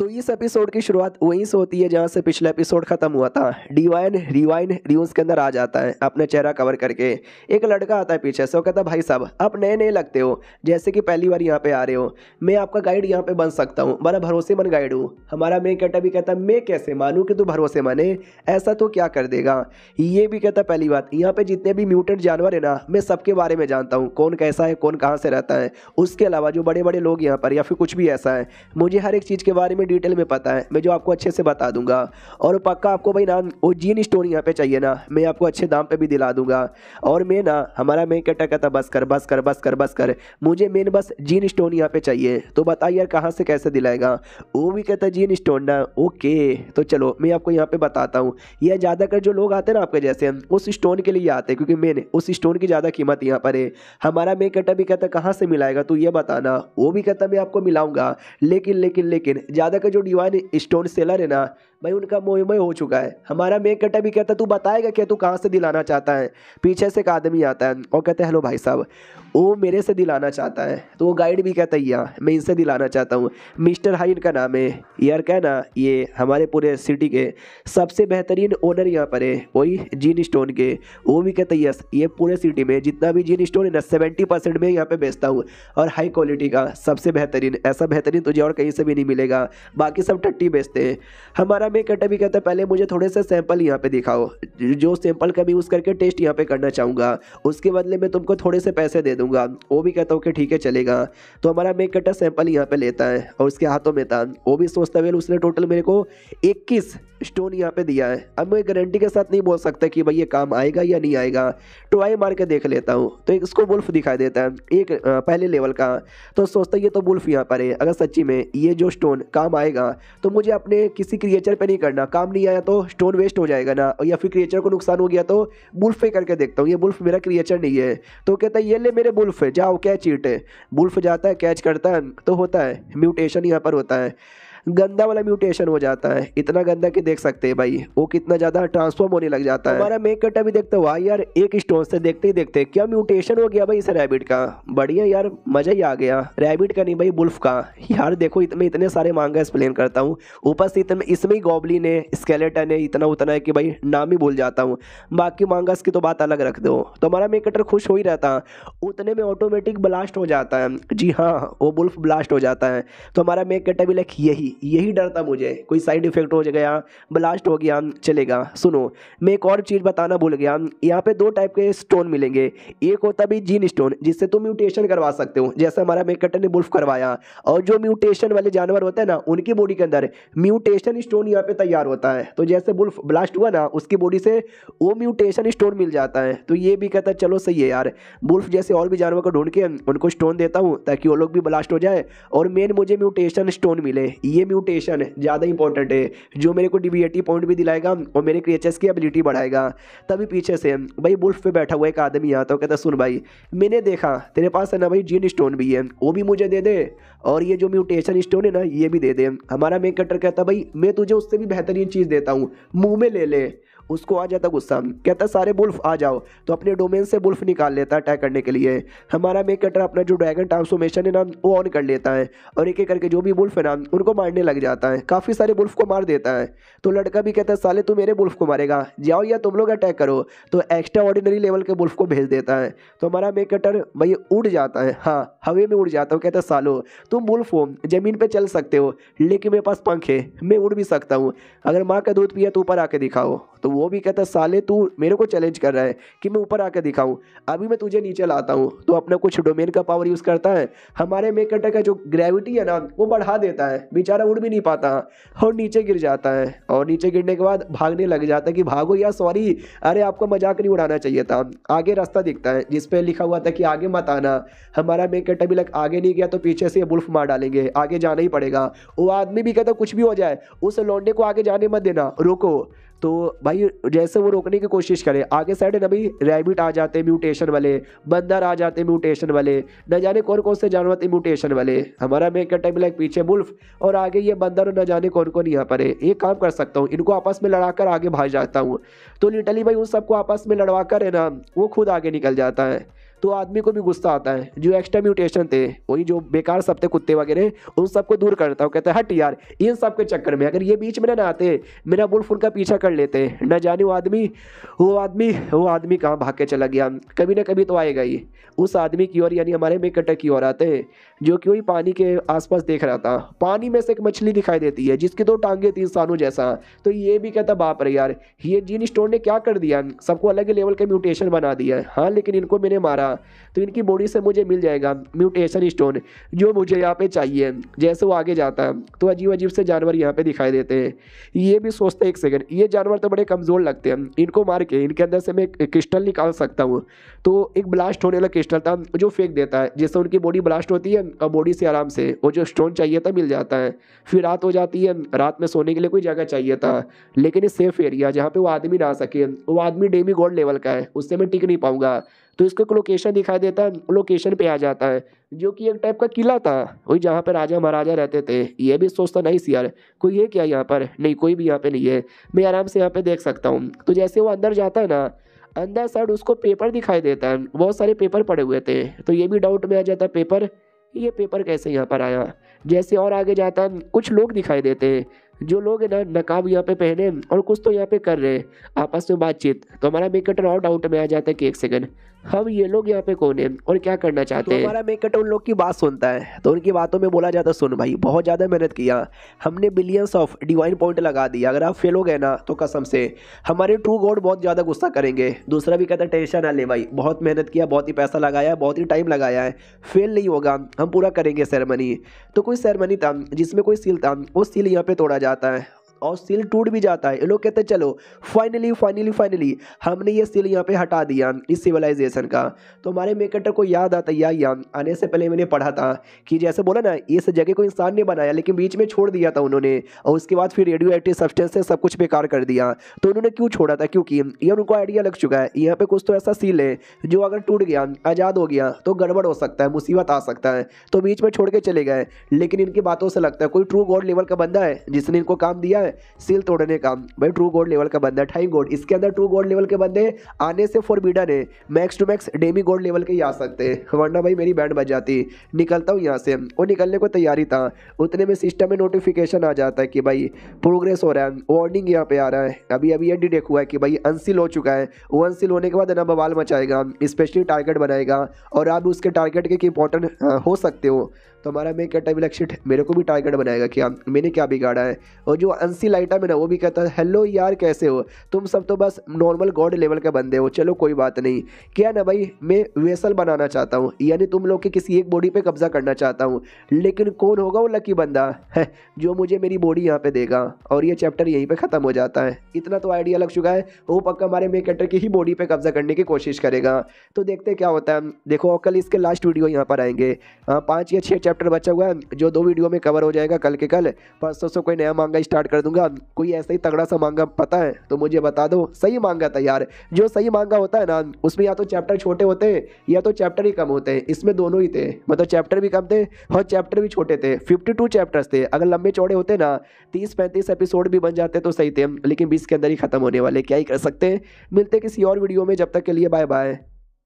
तो इस एपिसोड की शुरुआत वहीं से होती है जहाँ से पिछला एपिसोड खत्म हुआ था डिवाइन रिवाइन रिव्यूज के अंदर आ जाता है अपने चेहरा कवर करके एक लड़का आता है पीछे से वो कहता है भाई साहब आप नए नए लगते हो जैसे कि पहली बार यहाँ पे आ रहे हो मैं आपका गाइड यहाँ पे बन सकता हूँ बड़ा भरोसेमंद गाइड हूँ हमारा मैं कहता भी कहता मैं कैसे मानूँ कि तू भरोसे माने ऐसा तो क्या कर देगा ये भी कहता पहली बात यहाँ पे जितने भी म्यूटेंट जानवर है ना मैं सबके बारे में जानता हूँ कौन कैसा है कौन कहाँ से रहता है उसके अलावा जो बड़े बड़े लोग यहाँ पर या फिर कुछ भी ऐसा है मुझे हर एक चीज़ के बारे में डिटेल में पता है मैं जो आपको अच्छे से बता दूंगा और पक्का आपको भाई ना वो जीन स्टोन यहाँ पे चाहिए ना मैं आपको अच्छे दाम पे भी दिला दूंगा और मैं ना हमारा मेन कटक था बस कर बस कर बस कर बस कर मुझे मेन बस जीन स्टोन यहाँ पे चाहिए तो बताइए यार कहाँ से कैसे दिलाएगा वो भी कहता जीन स्टोन ना ओके तो चलो मैं आपको यहाँ पे बताता हूँ यह ज़्यादातर जो लोग आते हैं ना आपके जैसे उस स्टोन के लिए आते हैं क्योंकि मेन उस स्टोन की ज़्यादा कीमत यहाँ पर है हमारा मेन कटा भी कहता कहाँ से मिलाएगा तो ये बताना वो भी कहता मैं आपको मिलाऊंगा लेकिन लेकिन लेकिन ज़्यादा का जो डिवाइन स्टोन सेलर है ना भाई उनका मोहमय हो चुका है हमारा मेक कटा भी कहता है तू बताएगा क्या तू कहाँ से दिलाना चाहता है पीछे से एक आदमी आता है और कहते हैं हेलो भाई साहब वो मेरे से दिलाना चाहता है तो वो गाइड भी कहता है यार मैं इनसे दिलाना चाहता हूँ मिस्टर हाई इनका नाम है यार क्या ना ये हमारे पूरे सिटी के सबसे बेहतरीन ओनर यहाँ पर है वही जीन स्टोन के वो भी कहते हैं यस ये पूरे सिटी में जितना भी जीन स्टोन है ना सेवेंटी परसेंट में यहाँ पर बेचता हूँ और हाई क्वालिटी का सबसे बेहतरीन ऐसा बेहतरीन तुझे और कहीं से भी नहीं मिलेगा बाकी सब टट्टी बेचते हैं हमारा में कहता भी कहता पहले मुझे थोड़े से सैंपल यहाँ पे दिखाओ जो सैंपल का भी यूज़ करके टेस्ट यहाँ पे करना चाहूँगा उसके बदले में तुमको थोड़े से पैसे दे दूंगा वो भी कहता हूँ कि ठीक है चलेगा तो हमारा मेक कटर सैंपल यहाँ पे लेता है और उसके हाथों में था वो भी सोचता है उसने टोटल मेरे को इक्कीस स्टोन यहाँ पे दिया है अब मैं गारंटी के साथ नहीं बोल सकता कि भाई ये काम आएगा या नहीं आएगा ट्राई मार के देख लेता हूँ तो इसको बुल्फ दिखाई देता है एक पहले लेवल का तो सोचता ये तो बुल्फ यहाँ पर है अगर सच्ची में ये जो स्टोन काम आएगा तो मुझे अपने किसी क्रिएचर पे नहीं करना काम नहीं आया तो स्टोन वेस्ट हो जाएगा ना या फिर क्रिएचर को नुकसान हो गया तो बुल्फ करके देखता हूँ ये बुल्फ मेरा क्रिएचर नहीं है तो कहता है ये ले मेरे बुल्फ जाओ कैच ईट है बुल्फ जाता है कैच करता है तो होता है म्यूटेशन यहाँ पर होता है गंदा वाला म्यूटेशन हो जाता है इतना गंदा कि देख सकते हैं भाई वो कितना ज़्यादा ट्रांसफॉर्म होने लग जाता है हमारा मेक कटा अभी देखते हुआ यार एक स्टोन से देखते ही देखते क्या म्यूटेशन हो गया भाई इस रैबिट का बढ़िया यार मज़ा ही आ गया रैबिट का नहीं भाई बुल्फ का यार देखो इतने इतने सारे मांगा एक्सप्लेन करता हूँ ऊपर से इतने इसमें ही गॉबली ने स्केलेटन है इतना उतना है कि भाई नाम ही भूल जाता हूँ बाकी मांगास की तो बात अलग रख दो तो हमारा मेक कटर खुश हो ही रहता उतने में ऑटोमेटिक ब्लास्ट हो जाता है जी हाँ वो बुल्फ ब्लास्ट हो जाता है तो हमारा मेक कटा भी लाइक यही होगी यही डर था मुझे कोई साइड इफेक्ट हो गया ब्लास्ट हो गया चलेगा सुनो मैं एक और चीज़ बताना भूल गया यहाँ पे दो टाइप के स्टोन मिलेंगे एक होता भी जीन स्टोन जिससे तुम म्यूटेशन करवा सकते हो जैसे हमारा मेकटन ने बुल्फ करवाया और जो म्यूटेशन वाले जानवर होते हैं ना उनकी बॉडी के अंदर म्यूटेशन स्टोन यहाँ पे तैयार होता है तो जैसे बुल्फ ब्लास्ट हुआ ना उसकी बॉडी से वो म्यूटेशन स्टोन मिल जाता है तो ये भी कहता है चलो सही है यार बुल्फ जैसे और भी जानवर को ढूंढ के उनको स्टोन देता हूँ ताकि वो लोग भी ब्लास्ट हो जाए और मेन मुझे म्यूटेशन स्टोन मिले ये ये म्यूटेशन ज़्यादा इंपॉर्टेंट है जो मेरे को डिविएटी पॉइंट भी दिलाएगा और मेरे क्रिएचर्स की एबिलिटी बढ़ाएगा तभी पीछे से भाई बुल्फ पे बैठा हुआ एक आदमी आता हूँ तो कहता सुन भाई मैंने देखा तेरे पास है ना भाई जीन स्टोन भी है वो भी मुझे दे दे और ये जो म्यूटेशन स्टोन है ना ये भी दे दे हमारा मेक कटर कहता भाई मैं तुझे उससे भी बेहतरीन चीज़ देता हूँ मुँह में ले ले उसको आ जाता गुस्सा कहता सारे बुल्फ आ जाओ तो अपने डोमेन से बुल्फ निकाल लेता है अटैक करने के लिए हमारा मेक कटर अपना जो ड्रैगन ट्रांसफॉर्मेशन है ना वो ऑन कर लेता है और एक एक करके जो भी बुल्फ है ना उनको मारने लग जाता है काफ़ी सारे बुल्फ को मार देता है तो लड़का भी कहता है साले तू मेरे बुल्फ को मारेगा जाओ या तुम लोग अटैक करो तो एक्स्ट्रा ऑर्डिनरी लेवल के बुल्फ को भेज देता है तो हमारा मेक कटर भाई उड़ जाता है हाँ हवे में उड़ जाता हूँ कहता सालो तुम बुल्फ हो ज़मीन पर चल सकते हो लेकिन मेरे पास पंख है मैं उड़ भी सकता हूँ अगर माँ का दूध पिया तो ऊपर आके दिखाओ तो वो भी कहता साले तू मेरे को चैलेंज कर रहा है कि मैं ऊपर आकर दिखाऊं अभी मैं तुझे नीचे लाता हूँ तो अपना कुछ डोमेन का पावर यूज़ करता है हमारे मेकटर का जो ग्रेविटी है ना वो बढ़ा देता है बेचारा उड़ भी नहीं पाता और नीचे गिर जाता है और नीचे गिरने के बाद भागने लग जाता है कि भागो या सॉरी अरे आपको मजाक नहीं उड़ाना चाहिए था आगे रास्ता दिखता है जिसपे लिखा हुआ था कि आगे मत आना हमारा मेकटर अभी लग आगे नहीं गया तो पीछे से बुल्फ मार डालेंगे आगे जाना ही पड़ेगा वो आदमी भी कहता कुछ भी हो जाए उस लौंडे को आगे जाने मत देना रोको तो भाई जैसे वो रोकने की कोशिश करे आगे साइड है ना भाई रैबिट आ जाते हैं म्यूटेशन वाले बंदर आ जाते हैं म्यूटेशन वाले न जाने कौन कौन से जानवर थे म्यूटेशन वाले हमारा मेक टाइम लाइक पीछे बुल्फ और आगे ये बंदर और न जाने कौन कौन यहाँ पर है ये काम कर सकता हूँ इनको आपस में लड़ा कर आगे भाग जाता हूँ तो लिटली भाई उन सबको आपस में लड़वा कर है ना वो खुद आगे निकल जाता है तो आदमी को भी गुस्सा आता है जो एक्स्ट्रा म्यूटेशन थे वही जो बेकार सब थे कुत्ते वगैरह उन सबको दूर करता हूँ कहता है हट यार इन सब के चक्कर में अगर ये बीच में ना आते मेरा बुल्फ उनका पीछा कर लेते न जाने वो आदमी वो आदमी वो आदमी कहाँ भाग के चला गया कभी ना कभी तो आएगा ही उस आदमी की ओर यानी हमारे मेकटक की ओर आते हैं जो कि वही पानी के आसपास देख रहा था पानी में से एक मछली दिखाई देती है जिसकी दो टांगे थी इंसानों जैसा तो ये भी कहता बाप रे यार ये जीन स्टोर ने क्या कर दिया सबको अलग लेवल का म्यूटेशन बना दिया हाँ लेकिन इनको मैंने मारा जाएगा तो इनकी बॉडी से मुझे मिल जाएगा म्यूटेशन स्टोन जो मुझे यहाँ पे चाहिए जैसे वो आगे जाता है तो अजीब अजीब से जानवर यहाँ पे दिखाई देते हैं ये भी सोचते हैं एक सेकंड ये जानवर तो बड़े कमज़ोर लगते हैं इनको मार के इनके अंदर से मैं क्रिस्टल निकाल सकता हूँ तो एक ब्लास्ट होने वाला क्रिस्टल था जो फेंक देता है जिससे उनकी बॉडी ब्लास्ट होती है और बॉडी से आराम से वो जो स्टोन चाहिए था मिल जाता है फिर रात हो जाती है रात में सोने के लिए कोई जगह चाहिए था लेकिन ये सेफ एरिया जहाँ पर वो आदमी ना सके वो आदमी डेमी गोल्ड लेवल का है उससे मैं टिक नहीं पाऊंगा तो इसका लोकेशन दिखाई देता है लोकेशन पे आ जाता है जो कि एक टाइप का किला था वही जहाँ पर राजा महाराजा रहते थे ये भी सोचता नहीं सी यार कोई है क्या यहाँ पर नहीं कोई भी यहाँ पे नहीं है मैं आराम से यहाँ पे देख सकता हूँ तो जैसे वो अंदर जाता है ना अंदर साइड उसको पेपर दिखाई देता है बहुत सारे पेपर पड़े हुए थे तो ये भी डाउट में आ जाता है पेपर ये पेपर कैसे यहाँ पर आया जैसे और आगे जाता है कुछ लोग दिखाई देते हैं जो लोग ना नकाब यहाँ पे पहने और कुछ तो यहाँ पे कर रहे हैं आपस में बातचीत तो हमारा मेकटर और डाउट में आ जाता है कि एक सेकंड हम ये लोग यहाँ पे कौन है और क्या करना तो चाहते हैं हमारा मेकट उन लोग की बात सुनता है तो उनकी बातों में बोला जाता सुन भाई बहुत ज़्यादा मेहनत किया हमने बिलियंस ऑफ डिवाइन पॉइंट लगा दिया अगर आप फेल हो गए ना तो कसम से हमारे ट्रू गॉड बहुत ज़्यादा गुस्सा करेंगे दूसरा भी कहता टेंशन ना ले भाई बहुत मेहनत किया बहुत ही पैसा लगाया बहुत ही टाइम लगाया है फेल नहीं होगा हम पूरा करेंगे सेरेमनी तो कोई सेरेमनी था जिसमें कोई सील था वो सील यहाँ पर तोड़ा जाता है और सील टूट भी जाता है ये लोग कहते हैं चलो फाइनली फाइनली फाइनली हमने ये सील यहाँ पे हटा दिया इस सिविलाइजेशन का तो हमारे मेकेटर को याद आता या, या आने से पहले मैंने पढ़ा था कि जैसे बोला ना इस जगह को इंसान ने बनाया लेकिन बीच में छोड़ दिया था उन्होंने और उसके बाद फिर रेडियो एक्टिव सब्सटेंस से सब कुछ बेकार कर दिया तो उन्होंने क्यों छोड़ा था क्योंकि ये उनको आइडिया लग चुका है यहाँ पर कुछ तो ऐसा सील है जो अगर टूट गया आज़ाद हो गया तो गड़बड़ हो सकता है मुसीबत आ सकता है तो बीच में छोड़ के चले गए लेकिन इनकी बातों से लगता है कोई ट्रू गॉड लेवल का बंदा है जिसने इनको काम दिया है है सील तोड़ने का भाई ट्रू गोल्ड लेवल का बंदा ठाई गोड इसके अंदर ट्रू गोल्ड लेवल के बंदे आने से फोरबिडन है max to max demi gold level के ही आ सकते वरना भाई मेरी बैंड बच जाती निकलता हूँ यहाँ से और निकलने को तैयारी था उतने में सिस्टम में नोटिफिकेशन आ जाता है कि भाई प्रोग्रेस हो रहा है वार्निंग यहाँ पे आ रहा है अभी अभी ये डिटेक्ट हुआ है कि भाई अनसिल हो चुका है वो अनसिल होने के बाद ना बवाल मचाएगा स्पेशली टारगेट बनाएगा और आप उसके टारगेट के इंपॉर्टेंट हाँ, हो सकते हो तो हमारा मेन कहता है विलक्षित मेरे को भी टारगेट बनाएगा कि हाँ, मैंने क्या बिगाड़ा है और जो अंसी लाइटा है ना वो भी कहता है हेलो यार कैसे हो तुम सब तो बस नॉर्मल गॉड लेवल के बंदे हो चलो कोई बात नहीं क्या ना भाई मैं वेसल बनाना चाहता हूँ यानी तुम लोग के किसी एक बॉडी पर कब्जा करना चाहता हूँ लेकिन कौन होगा वो लकी बंदा है जो मुझे मेरी बॉडी यहाँ पर देगा और ये चैप्टर यहीं पर ख़त्म हो जाता है इतना तो आइडिया लग चुका है वो पक्का हमारे मेन कैटर की ही बॉडी पर कब्जा करने की कोशिश करेगा तो देखते क्या होता है देखो कल इसके लास्ट वीडियो यहाँ पर आएंगे हाँ, पाँच या छः चैप्टर बचा हुआ है जो दो वीडियो में कवर हो जाएगा कल के कल परसों से कोई नया मांगा स्टार्ट कर दूंगा कोई ऐसा ही तगड़ा सा मांगा पता है तो मुझे बता दो सही मांगा था यार जो सही मांगा होता है ना उसमें या तो चैप्टर छोटे होते हैं या तो चैप्टर ही कम होते हैं इसमें दोनों ही थे मतलब चैप्टर भी कम थे और चैप्टर भी छोटे थे फिफ्टी टू चैप्टर्स थे अगर लंबे चौड़े होते ना तीस पैंतीस एपिसोड भी बन जाते तो सही थे लेकिन बीस के अंदर ही खत्म होने वाले क्या ही कर सकते हैं मिलते किसी और वीडियो में जब तक के लिए बाय बाय